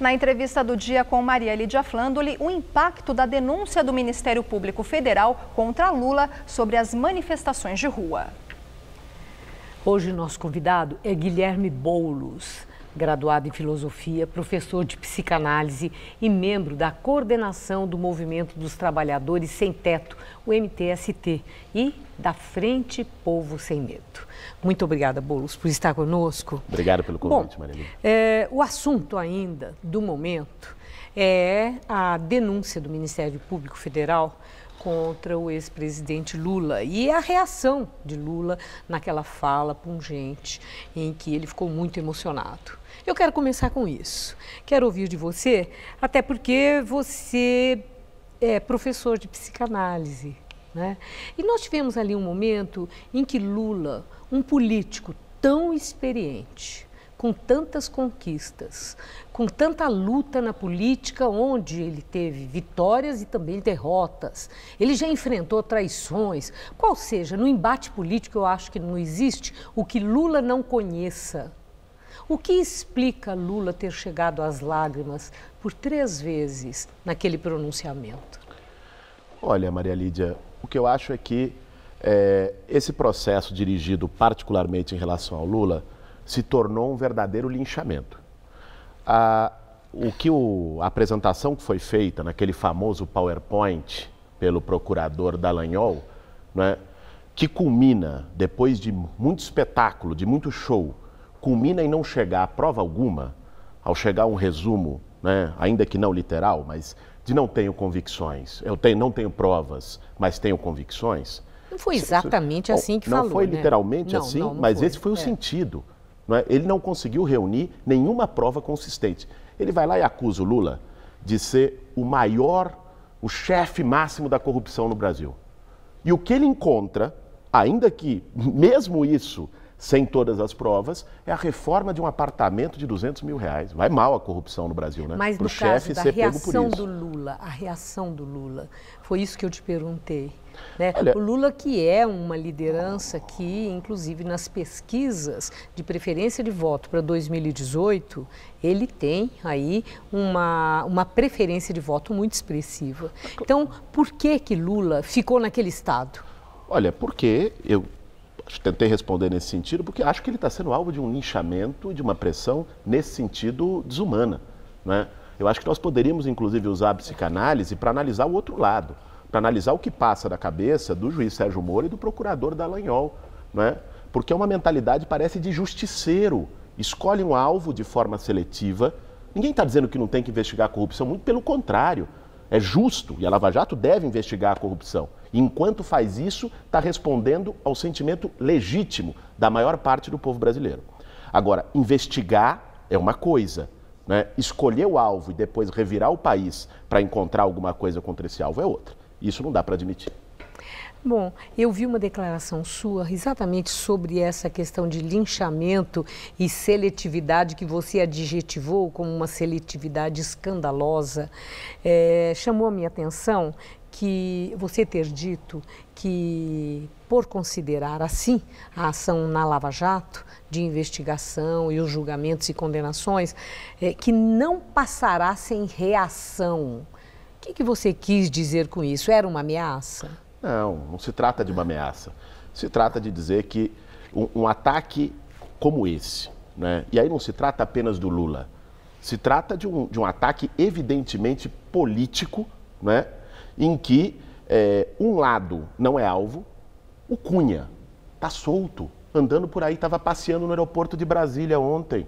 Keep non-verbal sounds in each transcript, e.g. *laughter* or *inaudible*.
Na entrevista do dia com Maria Lídia Flandoli, o impacto da denúncia do Ministério Público Federal contra Lula sobre as manifestações de rua. Hoje, nosso convidado é Guilherme Boulos graduado em filosofia, professor de psicanálise e membro da coordenação do Movimento dos Trabalhadores Sem Teto, o MTST, e da Frente Povo Sem Medo. Muito obrigada, Boulos, por estar conosco. Obrigado pelo convite, Bom, Marília. É, eh, o assunto ainda do momento é a denúncia do Ministério Público Federal contra o ex-presidente Lula e a reação de Lula naquela fala pungente em que ele ficou muito emocionado. Eu quero começar com isso. Quero ouvir de você, até porque você é professor de psicanálise. Né? E nós tivemos ali um momento em que Lula, um político tão experiente, com tantas conquistas, com tanta luta na política, onde ele teve vitórias e também derrotas. Ele já enfrentou traições. Qual seja, no embate político, eu acho que não existe o que Lula não conheça. O que explica Lula ter chegado às lágrimas por três vezes naquele pronunciamento? Olha, Maria Lídia, o que eu acho é que é, esse processo dirigido particularmente em relação ao Lula se tornou um verdadeiro linchamento. o que o, a apresentação que foi feita naquele famoso PowerPoint pelo procurador Dallagnol, né, que culmina, depois de muito espetáculo, de muito show, culmina em não chegar a prova alguma, ao chegar a um resumo, né, ainda que não literal, mas de não tenho convicções, eu tenho, não tenho provas, mas tenho convicções. Não foi exatamente oh, assim que não falou. Né? Não foi literalmente né? assim, não, não mas foi. esse foi o é. sentido. Não é? Ele não conseguiu reunir nenhuma prova consistente. Ele vai lá e acusa o Lula de ser o maior, o chefe máximo da corrupção no Brasil. E o que ele encontra, ainda que mesmo isso sem todas as provas, é a reforma de um apartamento de 200 mil reais. Vai mal a corrupção no Brasil, né? Mas Pro no chefe caso da reação do Lula, a reação do Lula, foi isso que eu te perguntei. Né? Olha, o Lula que é uma liderança que, inclusive nas pesquisas de preferência de voto para 2018, ele tem aí uma, uma preferência de voto muito expressiva. Então, por que que Lula ficou naquele estado? Olha, porque eu tentei responder nesse sentido, porque acho que ele está sendo alvo de um linchamento, de uma pressão nesse sentido desumana. Né? Eu acho que nós poderíamos, inclusive, usar a psicanálise para analisar o outro lado, para analisar o que passa da cabeça do juiz Sérgio Moro e do procurador Dallagnol. Né? Porque é uma mentalidade, parece, de justiceiro. Escolhe um alvo de forma seletiva. Ninguém está dizendo que não tem que investigar a corrupção, muito pelo contrário. É justo e a Lava Jato deve investigar a corrupção. E enquanto faz isso, está respondendo ao sentimento legítimo da maior parte do povo brasileiro. Agora, investigar é uma coisa. Né? Escolher o alvo e depois revirar o país para encontrar alguma coisa contra esse alvo é outra. Isso não dá para admitir. Bom, eu vi uma declaração sua exatamente sobre essa questão de linchamento e seletividade que você adjetivou como uma seletividade escandalosa. É, chamou a minha atenção que você ter dito que, por considerar assim a ação na Lava Jato, de investigação e os julgamentos e condenações, é, que não passará sem reação. O que, que você quis dizer com isso? Era uma ameaça? Não, não se trata de uma ameaça. Se trata de dizer que um, um ataque como esse, né? e aí não se trata apenas do Lula, se trata de um, de um ataque evidentemente político, né? em que é, um lado não é alvo, o Cunha está solto, andando por aí, estava passeando no aeroporto de Brasília ontem.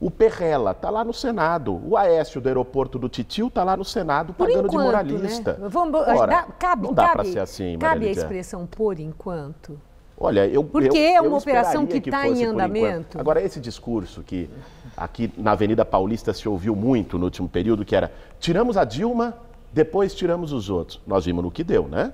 O Perrela está lá no Senado. O Aécio do aeroporto do Titio está lá no Senado pagando enquanto, de né? moralista. Né? Vamos, Ora, dá, cabe, não dá para ser assim, Cabe a expressão por enquanto? Olha, eu Porque eu, é uma operação que está em andamento. Agora, esse discurso que aqui na Avenida Paulista se ouviu muito no último período, que era tiramos a Dilma, depois tiramos os outros. Nós vimos no que deu, né?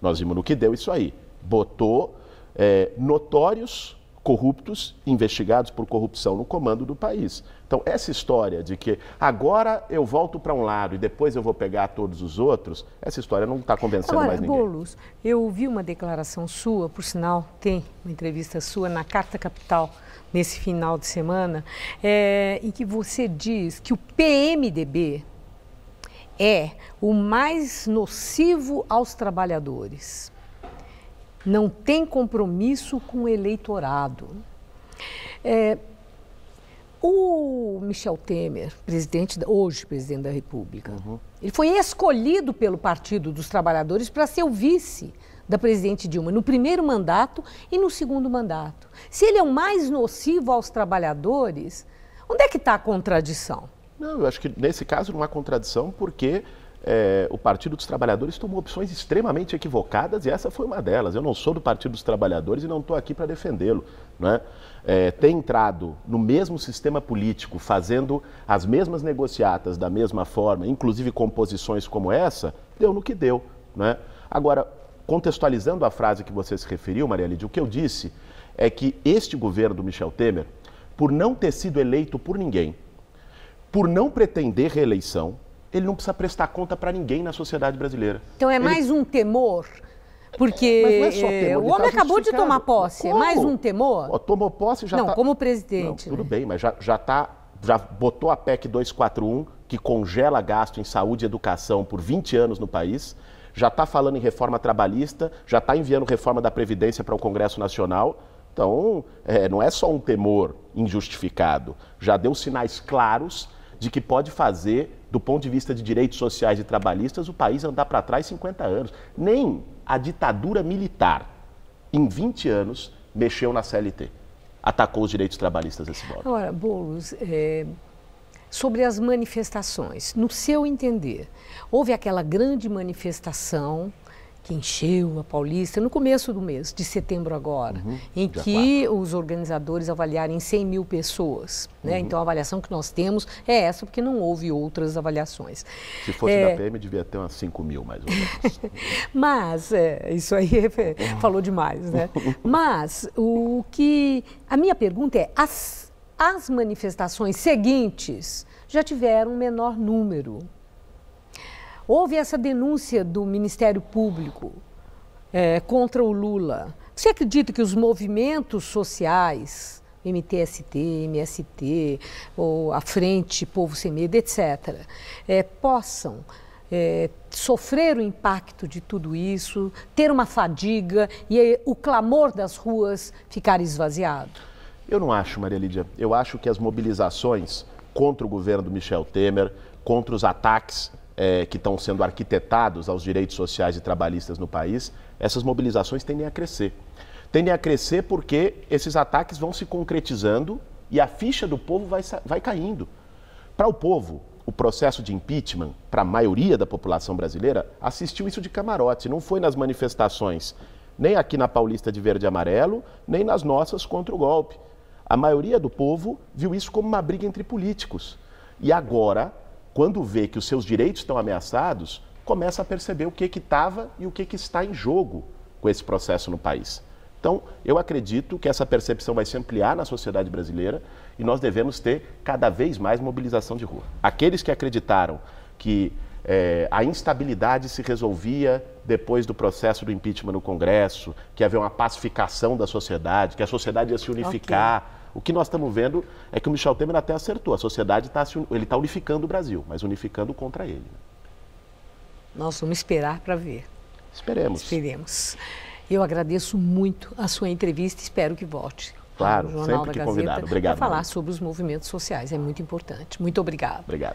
Nós vimos no que deu isso aí. Botou é, notórios corruptos, investigados por corrupção no comando do país. Então, essa história de que agora eu volto para um lado e depois eu vou pegar todos os outros, essa história não está convencendo agora, mais ninguém. Boulos, eu ouvi uma declaração sua, por sinal, tem uma entrevista sua na Carta Capital nesse final de semana, é, em que você diz que o PMDB é o mais nocivo aos trabalhadores não tem compromisso com o eleitorado. É, o Michel Temer, presidente hoje presidente da República, uhum. ele foi escolhido pelo Partido dos Trabalhadores para ser o vice da presidente Dilma no primeiro mandato e no segundo mandato. Se ele é o mais nocivo aos trabalhadores, onde é que está a contradição? Não, eu acho que nesse caso não há contradição porque é, o Partido dos Trabalhadores tomou opções extremamente equivocadas e essa foi uma delas. Eu não sou do Partido dos Trabalhadores e não estou aqui para defendê-lo. Né? É, ter entrado no mesmo sistema político, fazendo as mesmas negociatas da mesma forma, inclusive composições como essa, deu no que deu. Né? Agora, contextualizando a frase que você se referiu, Maria Lídia, o que eu disse é que este governo do Michel Temer, por não ter sido eleito por ninguém, por não pretender reeleição, ele não precisa prestar conta para ninguém na sociedade brasileira. Então é mais um temor porque é temor, eh, o tá homem tá acabou de tomar posse, como? é mais um temor. Oh, tomou posse já Não, tá... como presidente. Não, tudo né? bem, mas já, já, tá, já botou a PEC 241, que congela gasto em saúde e educação por 20 anos no país, já está falando em reforma trabalhista, já está enviando reforma da Previdência para o Congresso Nacional. Então, é, não é só um temor injustificado, já deu sinais claros de que pode fazer, do ponto de vista de direitos sociais e trabalhistas, o país andar para trás 50 anos. Nem a ditadura militar, em 20 anos, mexeu na CLT. Atacou os direitos trabalhistas desse modo. Agora, Boulos, é... sobre as manifestações, no seu entender, houve aquela grande manifestação que encheu a Paulista no começo do mês, de setembro agora, uhum, em que os organizadores avaliaram em 100 mil pessoas. Né? Uhum. Então a avaliação que nós temos é essa, porque não houve outras avaliações. Se fosse é... da PM, devia ter umas 5 mil, mais ou menos. *laughs* Mas, é, isso aí é, é, falou demais, né? *laughs* Mas o que. A minha pergunta é: as, as manifestações seguintes já tiveram um menor número. Houve essa denúncia do Ministério Público é, contra o Lula. Você acredita que os movimentos sociais, MTST, MST, ou a Frente Povo Sem Medo, etc., é, possam é, sofrer o impacto de tudo isso, ter uma fadiga e o clamor das ruas ficar esvaziado? Eu não acho, Maria Lídia. Eu acho que as mobilizações contra o governo do Michel Temer, contra os ataques é, que estão sendo arquitetados aos direitos sociais e trabalhistas no país, essas mobilizações tendem a crescer. Tendem a crescer porque esses ataques vão se concretizando e a ficha do povo vai, vai caindo. Para o povo, o processo de impeachment, para a maioria da população brasileira, assistiu isso de camarote, não foi nas manifestações, nem aqui na Paulista de Verde e Amarelo, nem nas nossas contra o golpe. A maioria do povo viu isso como uma briga entre políticos. E agora quando vê que os seus direitos estão ameaçados, começa a perceber o que estava e o que, que está em jogo com esse processo no país. Então, eu acredito que essa percepção vai se ampliar na sociedade brasileira e nós devemos ter cada vez mais mobilização de rua. Aqueles que acreditaram que é, a instabilidade se resolvia depois do processo do impeachment no Congresso, que havia uma pacificação da sociedade, que a sociedade ia se unificar. Okay o que nós estamos vendo é que o Michel Temer até acertou. A sociedade está ele está unificando o Brasil, mas unificando contra ele. Nós vamos esperar para ver. Esperemos. Esperemos. Eu agradeço muito a sua entrevista, espero que volte. Claro, Jornal sempre que Gazeta, convidado. Obrigado. Para falar sobre os movimentos sociais, é muito importante. Muito obrigado. Obrigado.